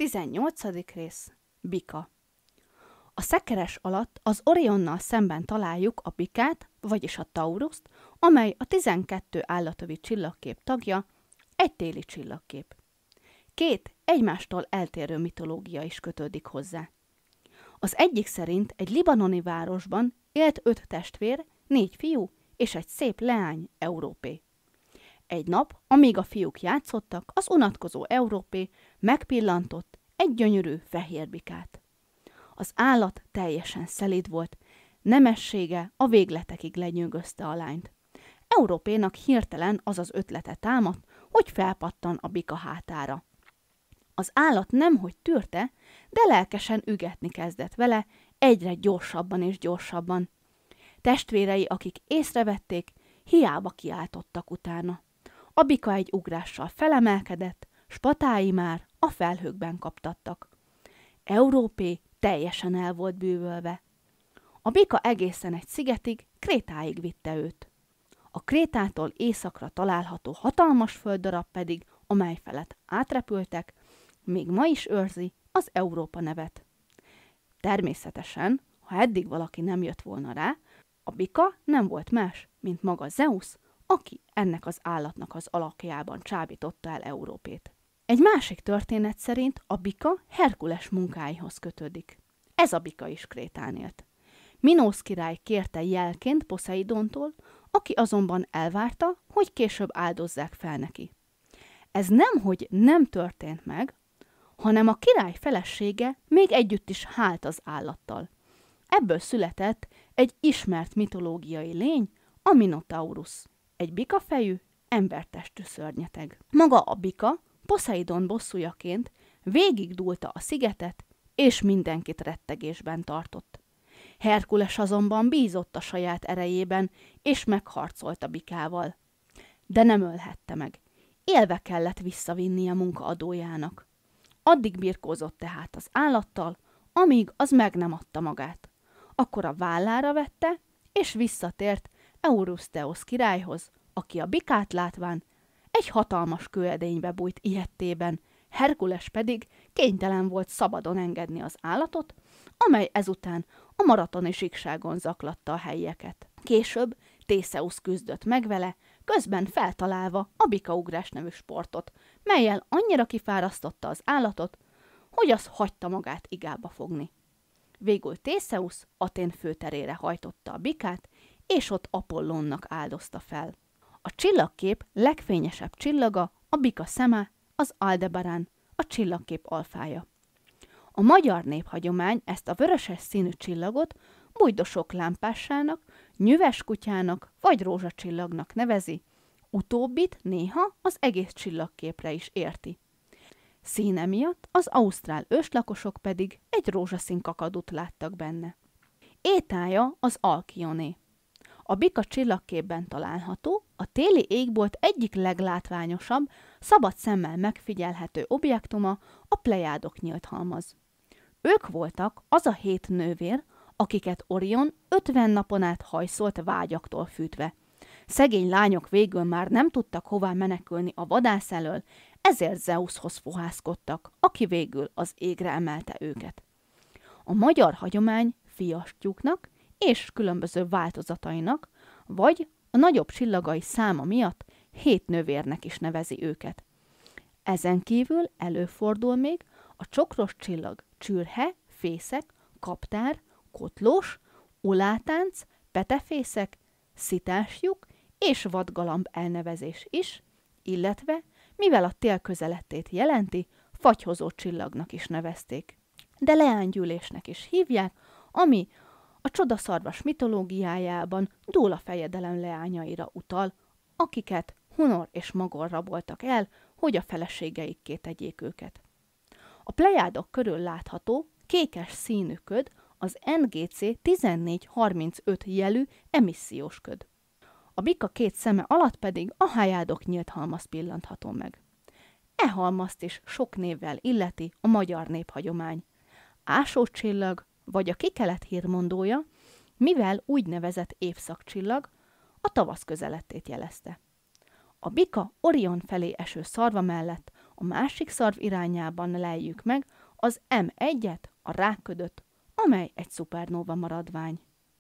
18. rész Bika A szekeres alatt az Orionnal szemben találjuk a Bikát, vagyis a Tauruszt, amely a 12 állatövi csillagkép tagja, egy téli csillagkép. Két egymástól eltérő mitológia is kötődik hozzá. Az egyik szerint egy libanoni városban élt öt testvér, négy fiú és egy szép leány, Európé. Egy nap, amíg a fiúk játszottak, az unatkozó európé megpillantott egy gyönyörű fehér bikát. Az állat teljesen szelíd volt, nemessége a végletekig lenyűgözte a lányt. Európénak hirtelen az az ötlete támadt, hogy felpattan a bika hátára. Az állat nemhogy tűrte, de lelkesen ügetni kezdett vele, egyre gyorsabban és gyorsabban. Testvérei, akik észrevették, hiába kiáltottak utána. Abika egy ugrással felemelkedett, spatái már a felhőkben kaptattak. Európé teljesen el volt bűvölve. A bika egészen egy szigetig, Krétáig vitte őt. A Krétától északra található hatalmas földdarab pedig, amely felett átrepültek, még ma is őrzi az Európa nevet. Természetesen, ha eddig valaki nem jött volna rá, a bika nem volt más, mint maga Zeus, aki ennek az állatnak az alakjában csábította el Európét. Egy másik történet szerint a bika Herkules munkáihoz kötődik. Ez a bika is Krétán élt. Minósz király kérte jelként Poseidontól, aki azonban elvárta, hogy később áldozzák fel neki. Ez nem, hogy nem történt meg, hanem a király felesége még együtt is hált az állattal. Ebből született egy ismert mitológiai lény, a Minotaurus egy bikafejű, embertestű szörnyeteg. Maga a bika Poseidon bosszújaként végigdulta a szigetet, és mindenkit rettegésben tartott. Herkules azonban bízott a saját erejében, és megharcolt a bikával. De nem ölhette meg. Élve kellett visszavinni a munkaadójának. Addig birkózott tehát az állattal, amíg az meg nem adta magát. Akkor a vállára vette, és visszatért Eurusteos királyhoz, aki a bikát látván egy hatalmas kőedénybe bújt ilyettében, Herkules pedig kénytelen volt szabadon engedni az állatot, amely ezután a maratoni síkságon zaklatta a helyieket. Később Tészeusz küzdött meg vele, közben feltalálva a bikaugrás nevű sportot, melyel annyira kifárasztotta az állatot, hogy az hagyta magát igába fogni. Végül Tészeusz Atén főterére hajtotta a bikát, és ott Apollonnak áldozta fel. A csillagkép legfényesebb csillaga a bika szeme, az Aldebarán, a csillagkép alfája. A magyar néphagyomány ezt a vöröses színű csillagot bujdosok lámpásának, nyüves kutyának vagy rózsacsillagnak nevezi, utóbbit néha az egész csillagképre is érti. Színe miatt az ausztrál őslakosok pedig egy rózsaszín kakadut láttak benne. Étája az alkioné. A Bika csillagképben található, a téli égbolt egyik leglátványosabb, szabad szemmel megfigyelhető objektuma a plejádok nyílt halmaz. Ők voltak az a hét nővér, akiket Orion 50 napon át hajszolt vágyaktól fűtve. Szegény lányok végül már nem tudtak hová menekülni a vadász elől, ezért Zeushoz fohászkodtak, aki végül az égre emelte őket. A magyar hagyomány fiastyúknak és különböző változatainak, vagy a nagyobb csillagai száma miatt hét növérnek is nevezi őket. Ezen kívül előfordul még a csokros csillag csürhe, fészek, kaptár, kotlós, ulátánc, petefészek, szitásjuk és vadgalamb elnevezés is, illetve, mivel a tél közelettét jelenti, fagyhozó csillagnak is nevezték. De leánygyűlésnek is hívják, ami a csodaszarvas mitológiájában Dóla fejedelem leányaira utal, akiket Hunor és Magor raboltak el, hogy a feleségeikké tegyék őket. A plejádok körül látható, kékes színű köd az NGC 1435 jelű emissziós köd. A bika két szeme alatt pedig a hájádok nyílt halmaz pillantható meg. E halmazt is sok névvel illeti a magyar néphagyomány. Ásócsillag, vagy a kikelet hírmondója, mivel úgynevezett évszakcsillag a tavasz közelettét jelezte. A bika Orion felé eső szarva mellett a másik szarv irányában lejjük meg az M1-et, a rákködöt, amely egy szupernóva maradvány.